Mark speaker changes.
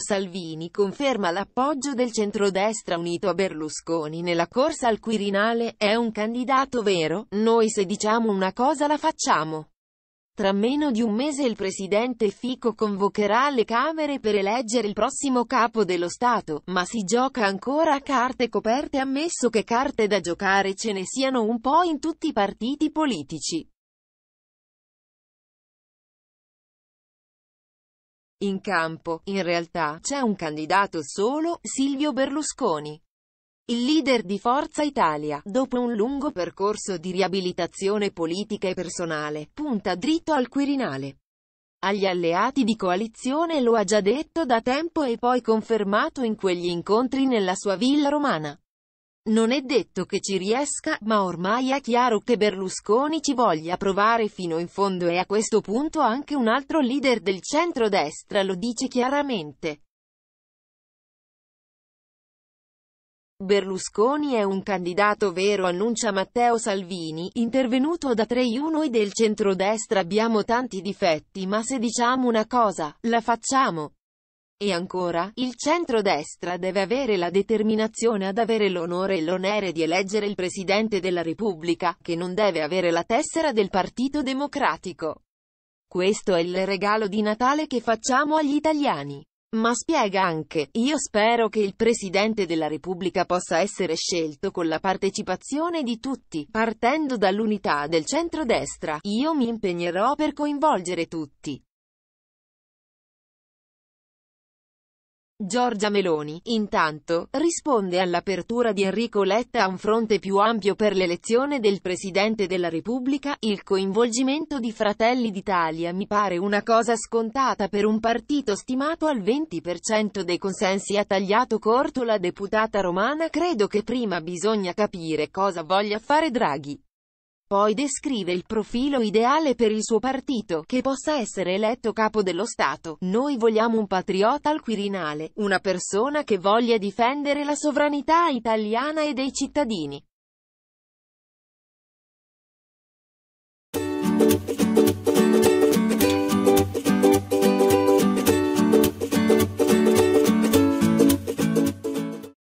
Speaker 1: Salvini conferma l'appoggio del centrodestra unito a Berlusconi nella corsa al Quirinale, è un candidato vero, noi se diciamo una cosa la facciamo. Tra meno di un mese il presidente Fico convocherà le Camere per eleggere il prossimo capo dello Stato, ma si gioca ancora a carte coperte ammesso che carte da giocare ce ne siano un po' in tutti i partiti politici.
Speaker 2: In campo, in realtà, c'è un
Speaker 1: candidato solo, Silvio Berlusconi. Il leader di Forza Italia, dopo un lungo percorso di riabilitazione politica e personale, punta dritto al Quirinale. Agli alleati di coalizione lo ha già detto da tempo e poi confermato in quegli incontri nella sua villa romana. Non è detto che ci riesca, ma ormai è chiaro che Berlusconi ci voglia provare fino in fondo e a questo punto anche un altro leader del centro-destra lo dice chiaramente.
Speaker 2: Berlusconi è un candidato
Speaker 1: vero annuncia Matteo Salvini, intervenuto da 3 1 noi del centrodestra abbiamo tanti difetti ma se diciamo una cosa, la facciamo. E ancora, il centro-destra deve avere la determinazione ad avere l'onore e l'onere di eleggere il Presidente della Repubblica, che non deve avere la tessera del Partito Democratico. Questo è il regalo di Natale che facciamo agli italiani. Ma spiega anche, io spero che il Presidente della Repubblica possa essere scelto con la partecipazione di tutti, partendo dall'unità del centro-destra, io mi impegnerò per
Speaker 2: coinvolgere tutti.
Speaker 1: Giorgia Meloni, intanto, risponde all'apertura di Enrico Letta a un fronte più ampio per l'elezione del Presidente della Repubblica, il coinvolgimento di Fratelli d'Italia mi pare una cosa scontata per un partito stimato al 20% dei consensi ha tagliato corto la deputata romana credo che prima bisogna capire cosa voglia fare Draghi. Poi descrive il profilo ideale per il suo partito, che possa essere eletto capo dello Stato. Noi vogliamo un patriota al Quirinale, una persona che voglia difendere la sovranità italiana e dei cittadini.